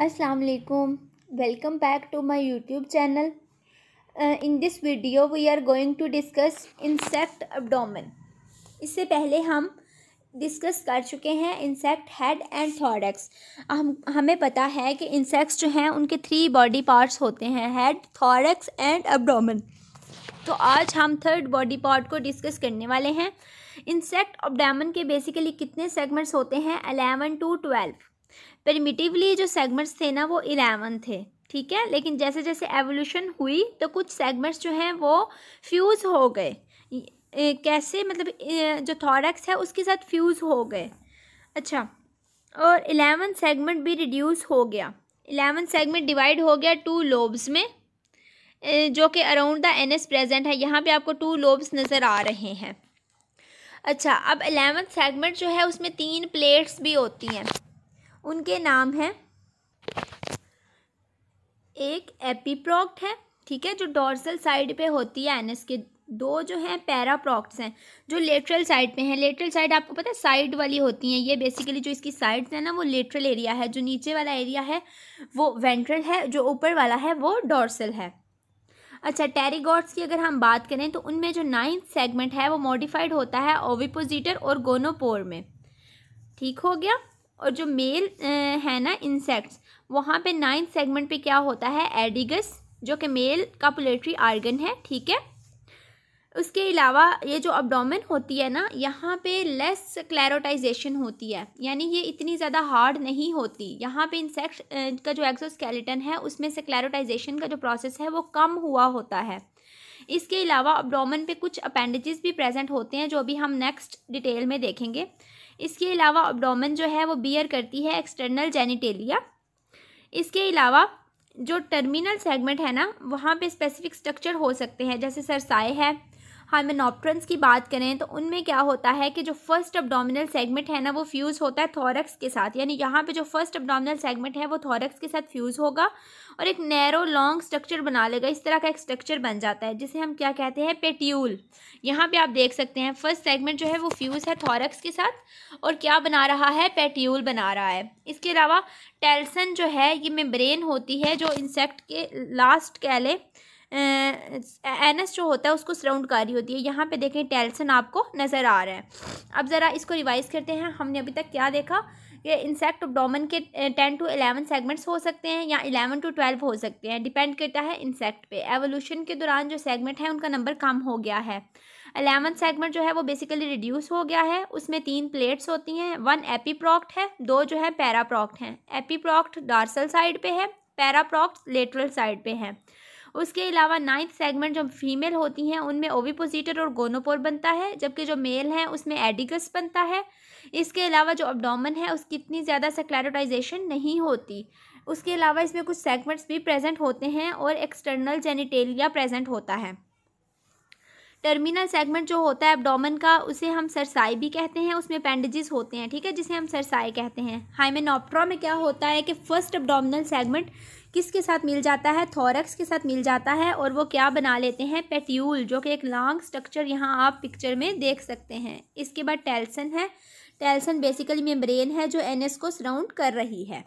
अस्सलाम welcome welcome back to my youtube channel uh, in this video we are going to discuss insect abdomen इससे पहले हम discuss कर चुके हैं इंसेक्ट हेड एंड थॉर्डक्स हम हमें पता है कि इंसेक्ट्स जो हैं उनके थ्री बॉडी पार्ट्स होते हैं हेड थॉडेक्स एंड अबडोमन तो आज हम थर्ड बॉडी पार्ट को डिस्कस करने वाले हैं इंसेक्ट अबडामन के बेसिकली कितने सेगमेंट्स होते हैं अलेवन टू ट्वेल्व परमिटिवली जो सेगमेंट्स थे ना वो इलेवन थे ठीक है लेकिन जैसे जैसे एवोल्यूशन हुई तो कुछ सेगमेंट्स जो हैं वो फ्यूज़ हो गए कैसे मतलब जो थॉरक्स है उसके साथ फ्यूज़ हो गए अच्छा और एलेवन सेगमेंट भी रिड्यूस हो गया एलेवन सेगमेंट डिवाइड हो गया टू लोब्स में जो कि around the anus present है यहाँ पे आपको टू लोब्स नज़र आ रहे हैं अच्छा अब एलेवन सेगमेंट जो है उसमें तीन प्लेट्स भी होती हैं उनके नाम हैं एक एपीप्रोक्ट है ठीक है जो डोर्सल साइड पे होती है एनस के दो जो हैं पैराप्रोक्ट्स हैं जो लेटरल साइड पे हैं लेटरल साइड आपको पता है साइड वाली होती हैं ये बेसिकली जो इसकी साइड्स हैं ना वो लेटरल एरिया है जो नीचे वाला एरिया है वो वेंट्रल है जो ऊपर वाला है वो डोर्सल है अच्छा टेरिगॉट्स की अगर हम बात करें तो उनमें जो नाइन्थ सेगमेंट है वो मॉडिफाइड होता है ओविपोजिटर और गोनोपोर में ठीक हो गया और जो मेल है ना इंसेक्ट्स वहाँ पे नाइन्थ सेगमेंट पे क्या होता है एडिगस जो कि मेल कापुलेटरी आर्गन है ठीक है उसके अलावा ये जो अबडोमिन होती है ना यहाँ पे लेस क्लैरोटाइजेशन होती है यानी ये इतनी ज़्यादा हार्ड नहीं होती यहाँ पे इंसेक्ट का जो एक्सोस्केलेटन है उसमें से क्लैरोटाइजेशन का जो प्रोसेस है वो कम हुआ होता है इसके अलावा अबडोमिन पे कुछ अपेंडेजेस भी प्रेजेंट होते हैं जो अभी हम नेक्स्ट डिटेल में देखेंगे इसके अलावा ऑब्डोमन जो है वो बियर करती है एक्सटर्नल जेनिटेलिया इसके अलावा जो टर्मिनल सेगमेंट है ना वहाँ पे स्पेसिफिक स्ट्रक्चर हो सकते हैं जैसे सरसाए है हाइमेनोप्ट्रंस की बात करें तो उनमें क्या होता है कि जो फर्स्ट अबडोमिनल सेगमेंट है ना वो फ्यूज़ होता है थॉरक्स के साथ यानी यहाँ पे जो फर्स्ट अबडोमिनल सेगमेंट है वो थॉरक्स के साथ फ्यूज़ होगा और एक नैरो लॉन्ग स्ट्रक्चर बना लेगा इस तरह का एक स्ट्रक्चर बन जाता है जिसे हम क्या कहते हैं पेट्यूल यहाँ पर आप देख सकते हैं फर्स्ट सेगमेंट जो है वो फ्यूज़ है थॉरक्स के साथ और क्या बना रहा है पेट्यूल बना रहा है इसके अलावा टेल्सन जो है ये मेम्ब्रेन होती है जो इंसेक्ट के लास्ट कह लें एन एस जो होता है उसको सराउंड कर रही होती है यहाँ पे देखें टेल्सन आपको नज़र आ रहा है अब ज़रा इसको रिवाइज करते हैं हमने अभी तक क्या देखा कि इंसेक्ट डोमन के टेन टू एलेवन सेगमेंट्स हो सकते हैं या एलेवन टू ट्वेल्व हो सकते हैं डिपेंड करता है इंसेक्ट पे एवोल्यूशन के दौरान जो सेगमेंट है उनका नंबर कम हो गया है अलेवन सेगमेंट जो है वो बेसिकली रिड्यूस हो गया है उसमें तीन प्लेट्स होती हैं वन एपीप्रॉक्ट है दो जो है पैराप्रॉक्ट हैं एपीप्रॉक्ट डार्सल साइड पे है पैराप्रॉक्ट लेटरल साइड पे है उसके अलावा नाइन्थ सेगमेंट जो फीमेल होती हैं उनमें ओविपोजिटर और गोनोपोर बनता है जबकि जो मेल हैं उसमें एडिगस बनता है इसके अलावा जो अबडोमन है उसकी इतनी ज़्यादा सेक्लेरोटाइजेशन नहीं होती उसके अलावा इसमें कुछ सेगमेंट्स भी प्रेजेंट होते हैं और एक्सटर्नल जेनिटेलिया प्रेजेंट होता है टर्मिनल सेगमेंट जो होता है एब्डोमन का उसे हम सरसाई भी कहते हैं उसमें पेंडेजेस होते हैं ठीक है जिसे हम सरसाई कहते हैं हाइमेनोप्ट्रा में क्या होता है कि फर्स्ट एब्डोमिनल सेगमेंट किसके साथ मिल जाता है थॉरक्स के साथ मिल जाता है और वो क्या बना लेते हैं पेट्यूल जो कि एक लॉन्ग स्ट्रक्चर यहाँ आप पिक्चर में देख सकते हैं इसके बाद टेल्सन है टेल्सन बेसिकली मेम्ब्रेन है जो एनएस को सराउंड कर रही है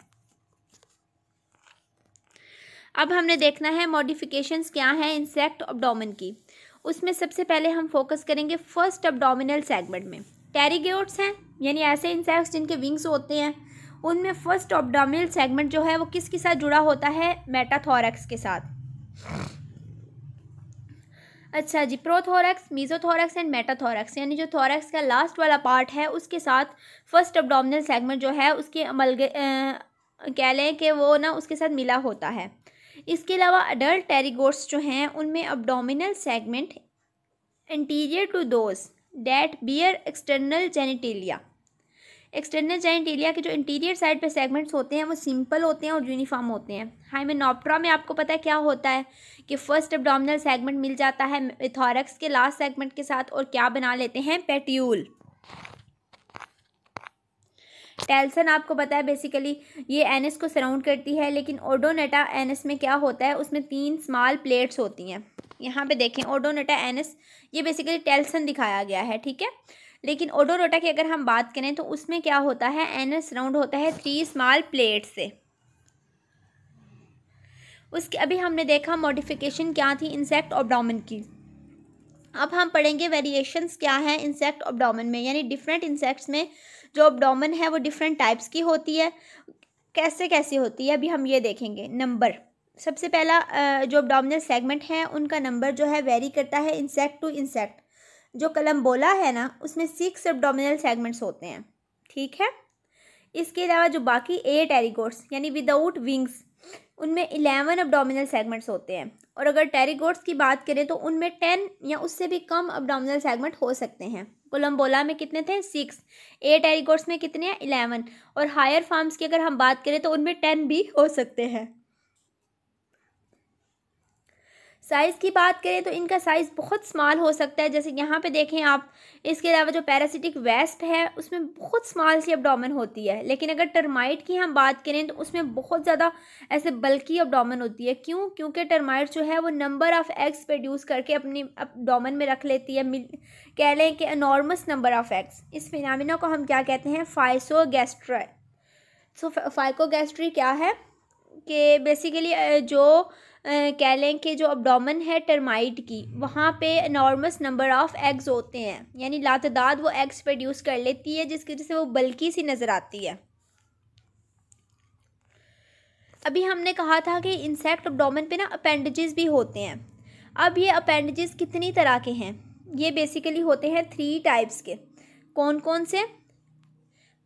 अब हमने देखना है मॉडिफिकेशंस क्या हैं इंसेक्ट अबडोमन की उसमें सबसे पहले हम फोकस करेंगे फर्स्ट अबडोमिनल सेगमेंट में टेरीगेट्स हैं यानी ऐसे इंसेक्ट्स जिनके विंग्स होते हैं उनमें फर्स्ट ऑबडामिल सेगमेंट जो है वो किसके साथ जुड़ा होता है मेटाथोरक्स के साथ अच्छा जी प्रोथोरेक्स मीजोथोरेक्स एंड मेटाथोरेक्स यानी जो थोरेक्स का लास्ट वाला पार्ट है उसके साथ फर्स्ट अब्डोमिनल सेगमेंट जो है उसके अमलगे कह लें कि वो ना उसके साथ मिला होता है इसके अलावा अडल्ट टेरिगोट्स जो हैं उनमें abdominal segment interior to those that bear external genitalia external genitalia के जो इंटीरियर साइड पे सेगमेंट्स होते हैं वो सिंपल होते हैं और यूनिफॉर्म होते हैं हाइमेनोप्ट्रा में आपको पता है क्या होता है कि फर्स्ट एबडोमिनल सेगमेंट मिल जाता है इथॉरक्स के लास्ट सेगमेंट के साथ और क्या बना लेते हैं पेट्यूल टेल्सन आपको पता है बेसिकली ये एनएस को सराउंड करती है लेकिन ओडोनेटा एनएस में क्या होता है उसमें तीन स्मॉल प्लेट्स होती हैं यहाँ पे देखें ओडोनेटा एनएस ये बेसिकली टेल्सन दिखाया गया है ठीक है लेकिन ओडोरोटा की अगर हम बात करें तो उसमें क्या होता है एनस राउंड होता है थ्री स्मॉल प्लेट से उसके अभी हमने देखा मॉडिफिकेशन क्या थी इंसेक्ट ऑबडामिन की अब हम पढ़ेंगे वेरिएशंस क्या हैं इंसेक्ट ऑबडामिन में यानी डिफरेंट इंसेक्ट्स में जो ऑबडामिन है वो डिफरेंट टाइप्स की होती है कैसे कैसे होती है अभी हम ये देखेंगे नंबर सबसे पहला जो ऑबडामिनल सेगमेंट है उनका नंबर जो है वेरी करता है इंसेक्ट टू इंसेक्ट जो कलम बोला है ना उसमें सिक्स एबडोमिनल सेगमेंट्स होते हैं ठीक है इसके अलावा जो बाकी एट एरीगोड्स यानी विदाउट विंग्स उनमें इलेवन अबडोमिनल सेगमेंट्स होते हैं और अगर टेरिगोट्स की बात करें तो उनमें टेन या उससे भी कम अबडोमिनल सेगमेंट हो सकते हैं कोलम्बोला में कितने थे सिक्स एट एरिगोट्स में कितने हैं इलेवन और हायर फार्म्स की अगर हम बात करें तो उनमें टेन भी हो सकते हैं साइज़ की बात करें तो इनका साइज़ बहुत स्मॉल हो सकता है जैसे यहाँ पे देखें आप इसके अलावा जो पैरासिटिक वेस्प है उसमें बहुत स्मॉल सी अबडामन होती है लेकिन अगर टर्माइट की हम बात करें तो उसमें बहुत ज़्यादा ऐसे बल्कि अबडामन होती है क्यों क्योंकि टर्माइट जो है वो नंबर ऑफ़ एग्स प्रोड्यूस करके अपनी अपडोमन में रख लेती है कह लें कि अनॉर्मस नंबर ऑफ़ एग्स इस फिनमिना को हम क्या कहते हैं फाइसोगेस्ट्रा सो फाइको फाइकोगेस्ट्री क्या है कि बेसिकली जो कह लें कि जो अबडोमन है टर्माइट की वहाँ पे नॉर्मस नंबर ऑफ़ एग्ज़ होते हैं यानी लातदाद वो एग्स प्रोड्यूस कर लेती है जिसकी वजह से वो बल्कि सी नज़र आती है अभी हमने कहा था कि इंसेक्ट अबडोमन पे ना अपेंडजेस भी होते हैं अब ये अपेंडजेस कितनी तरह के हैं ये बेसिकली होते हैं थ्री टाइप्स के कौन कौन से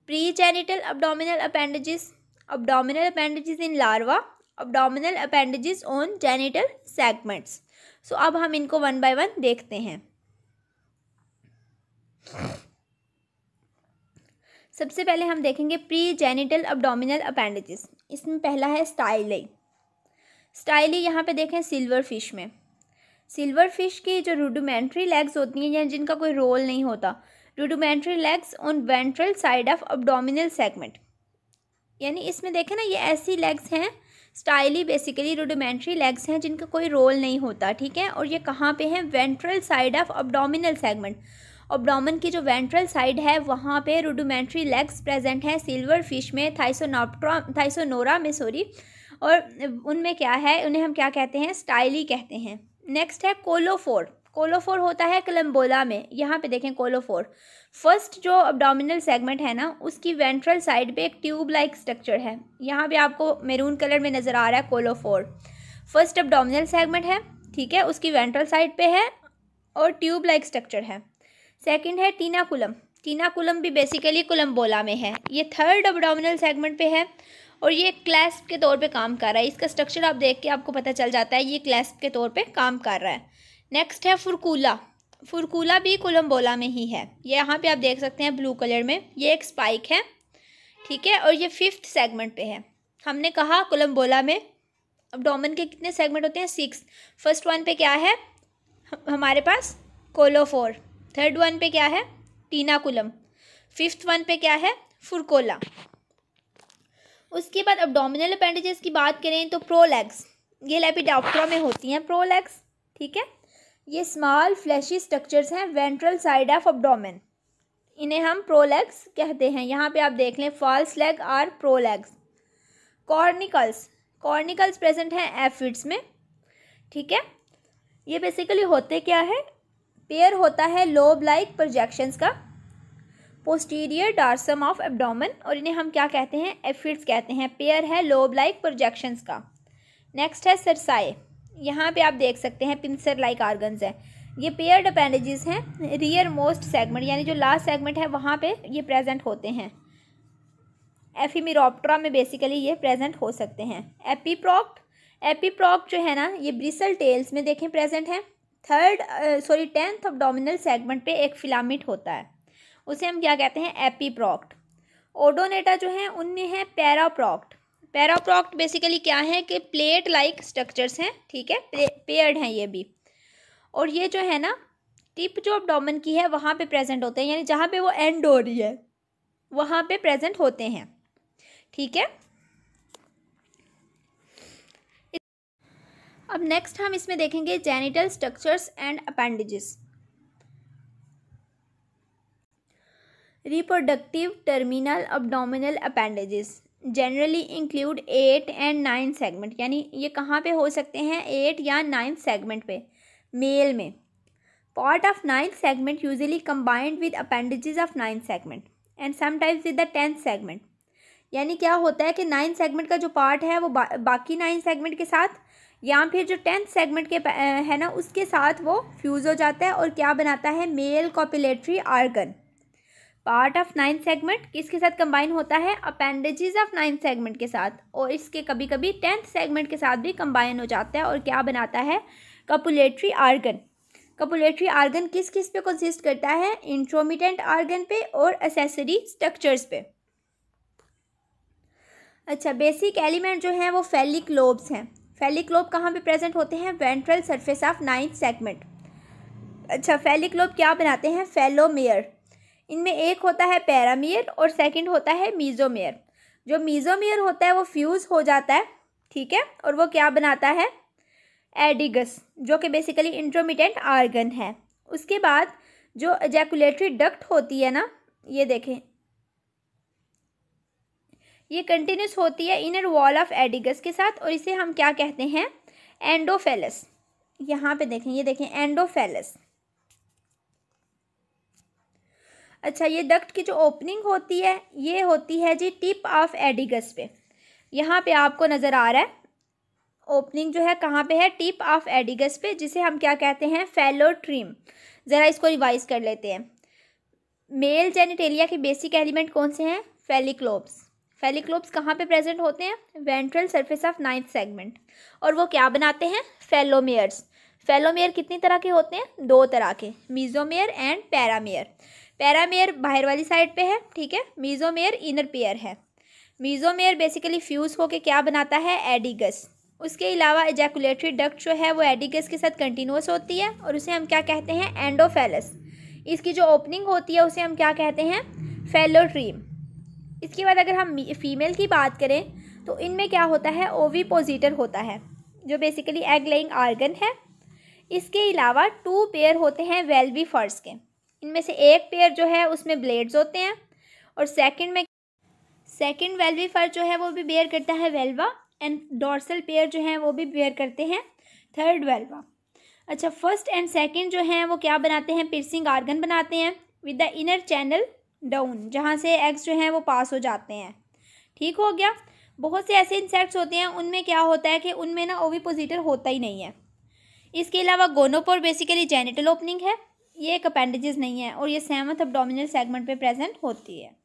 pre genital abdominal appendages abdominal appendages in larva abdominal appendages on genital segments so अब हम इनको वन बाय वन देखते हैं सबसे पहले हम देखेंगे प्री जेनिटल अबडामिनल अपेंडेजेस इसमें पहला है स्टाइलई स्टाइली यहाँ पे देखें सिल्वर फिश में सिल्वर फिश की जो रूडोमेंट्री लेग्स होती हैं या जिनका कोई रोल नहीं होता rudimentary legs on ventral side of abdominal segment यानी इसमें देखें ना ये ऐसी लेग्स हैं स्टाइली बेसिकली रोडोमेंट्री लेग्स हैं जिनका कोई रोल नहीं होता ठीक है और ये कहाँ पे हैं ventral side of abdominal segment abdomen की जो वेंट्रल साइड है वहाँ पे रूडोमेंट्री लेग्स प्रेजेंट हैं सिल्वर फिश में थाइसोनोप्ट्रा थाइसोनोरा में सॉरी और उनमें क्या है उन्हें हम क्या कहते हैं स्टाइली कहते हैं नेक्स्ट है कोलोफोर कोलोफोर होता है कलम्बोला में यहाँ पे देखें कोलोफोर फर्स्ट जो अब्डोमिनल सेगमेंट है ना उसकी वेंट्रल साइड पे एक ट्यूब लाइक स्ट्रक्चर है यहाँ पे आपको मेरून कलर में नज़र आ रहा है कोलोफोर फर्स्ट अब्डोमिनल सेगमेंट है ठीक है उसकी वेंट्रल साइड पे है और ट्यूब लाइक स्ट्रक्चर है सेकंड है टीनाकुलम टीनाकुलम भी बेसिकली कुलम्बोला में है ये थर्ड अबडामिनल सेगमेंट पर है और ये क्लैस्प के तौर पर काम कर रहा है इसका स्ट्रक्चर आप देख के आपको पता चल जाता है ये क्लैस्प के तौर पर काम कर रहा है नेक्स्ट है फुरकूला फुरकूला भी कोलम्बोला में ही है ये यहाँ पे आप देख सकते हैं ब्लू कलर में ये एक स्पाइक है ठीक है और ये फिफ्थ सेगमेंट पे है हमने कहा कोलम्बोला में अब डोमन के कितने सेगमेंट होते हैं सिक्स फर्स्ट वन पे क्या है हमारे पास कोलोफोर थर्ड वन पे क्या है टीनाकुलम फिफ्थ वन पे क्या है फुरकोला उसके बाद अब डोमिनल appendages की बात करें तो प्रोलेग्स ये लेपिडाप्टरा में होती हैं प्रोलेग्स ठीक है ये स्मॉल फ्लैशी स्ट्रक्चर्स हैं वेंट्रल साइड ऑफ अबडोमेन इन्हें हम प्रोलेग्स कहते हैं यहाँ पे आप देख लें फॉल्स लेग और प्रोलेग्स कॉर्निकल्स कॉर्निकल्स प्रेजेंट हैं एफिड्स में ठीक है ये बेसिकली होते क्या है पेयर होता है लोब लाइक प्रोजेक्शंस का पोस्टीरियर डार्सम ऑफ एब्डोमेन और इन्हें हम क्या कहते हैं एफिड्स कहते हैं पेयर है लोब लाइक प्रोजेक्शंस का नेक्स्ट है सरसाए यहाँ पे आप देख सकते हैं पिंसर लाइक आर्गन्स है ये पेयर्ड अपेंडेजेस हैं रियर मोस्ट सेगमेंट यानी जो लास्ट सेगमेंट है वहाँ पे ये प्रेजेंट होते हैं एफीमिरोप्ट्रा में बेसिकली ये प्रेजेंट हो सकते हैं एपीप्रॉक्ट एपीप्रॉक्ट जो है ना ये ब्रिसल टेल्स में देखें प्रेजेंट है third sorry tenth abdominal segment पे एक फिलामिट होता है उसे हम क्या कहते हैं एपीप्रॉक्ट ओडोनेटा जो है उनमें है पैराप्रॉक्ट पैराप्रॉक्ट बेसिकली क्या है कि प्लेट लाइक स्ट्रक्चर्स हैं ठीक है पेयर्ड हैं ये भी और ये जो है ना टिप जो अपडोमन की है वहाँ पे प्रेजेंट होते हैं यानी जहाँ पे वो एंड हो रही है वहाँ पे प्रेजेंट होते हैं ठीक है अब नेक्स्ट हम इसमें देखेंगे genital structures and appendages reproductive terminal abdominal appendages generally include eight and nine segment यानी ये कहाँ पे हो सकते हैं एट या नाइन्थ सेगमेंट पे मेल में part of ninth segment usually combined with appendages of ninth segment and sometimes with the tenth segment यानी क्या होता है कि नाइन्थ सेगमेंट का जो पार्ट है वो बा, बाकी नाइन्थ सेगमेंट के साथ या फिर जो टेंथ सेगमेंट के है ना उसके साथ वो फ्यूज़ हो जाता है और क्या बनाता है male copulatory organ part of ninth segment किसके साथ कंबाइन होता है अपेंडेजेस ऑफ नाइन्थ सेगमेंट के साथ और इसके कभी कभी टेंथ सेगमेंट के साथ भी कंबाइन हो जाता है और क्या बनाता है कपुलेटरी आर्गन कपुलेटरी आर्गन किस किस पे कंसिस्ट करता है इंट्रोमिटेंट आर्गन पे और एसेसरी स्ट्रक्चर्स पे अच्छा बेसिक एलिमेंट जो हैं वो फेलिक लोब्स हैं फेलिक लोब कहाँ पे प्रेजेंट होते हैं ventral surface of ninth segment अच्छा फेलिक लोब क्या बनाते हैं फेलोमेयर इनमें एक होता है पैरामियर और सेकंड होता है मीजोमेयर जो मीजोमेयर होता है वो फ्यूज़ हो जाता है ठीक है और वो क्या बनाता है एडिगस जो कि बेसिकली इंट्रोमिटेंट आर्गन है उसके बाद जो एजैकुलेटरी डक्ट होती है ना ये देखें ये कंटिन्यूस होती है इनर वॉल ऑफ एडिगस के साथ और इसे हम क्या कहते हैं एंडोफेलस यहाँ पे देखें ये देखें एंडोफेलस अच्छा ये डक्ट की जो ओपनिंग होती है ये होती है जी टिप ऑफ एडिगस पे यहाँ पे आपको नज़र आ रहा है ओपनिंग जो है कहाँ पे है टिप ऑफ एडिगस पे जिसे हम क्या कहते हैं फेलो ट्रीम ज़रा इसको रिवाइज कर लेते हैं मेल जेनिटेलिया के बेसिक एलिमेंट कौन से हैं फेलिक्लोब्स फेलिक्लोब्स कहाँ पे प्रेजेंट होते हैं ventral surface of ninth segment और वो क्या बनाते हैं फेलोमेयर्स फेलोमेयर कितनी तरह के होते हैं दो तरह के मीजोमेयर एंड पैरामेयर पैरामेयर बाहर वाली साइड पे है ठीक है मीजोमेयर इनर पेयर है मीजोमेयर बेसिकली फ्यूज़ के क्या बनाता है एडिगस उसके अलावा एजैकुलेटरी डक्ट जो है वो एडिगस के साथ कंटिन्यूस होती है और उसे हम क्या कहते हैं एंडोफेलस इसकी जो ओपनिंग होती है उसे हम क्या कहते हैं फेलोट्रीम इसके बाद अगर हम फीमेल की बात करें तो इनमें क्या होता है ओवीपोजिटर होता है जो बेसिकली एग लेइंग आर्गन है इसके अलावा टू पेयर होते हैं वेल्वी फर्स के इनमें से एक पेयर जो है उसमें ब्लेड्स होते हैं और सेकंड में सेकंड वेल्वी फर जो है वो भी बेयर करता है वेल्वा एंड डॉर्सल पेयर जो है वो भी बेयर करते हैं थर्ड वेल्वा अच्छा फर्स्ट एंड सेकंड जो हैं वो क्या बनाते हैं पिरसिंग आर्गन बनाते हैं with the inner channel down जहाँ से एग्स जो हैं वो पास हो जाते हैं ठीक हो गया बहुत से ऐसे इंसेक्ट्स होते हैं उनमें क्या होता है कि उनमें ना ओवीपोजिटर होता ही नहीं है इसके अलावा गोनोपोर बेसिकली जेनेटल ओपनिंग है ये एक अपेंडेजेस नहीं है और ये सेवंथ अपडोमिनल सेगमेंट पे प्रेजेंट होती है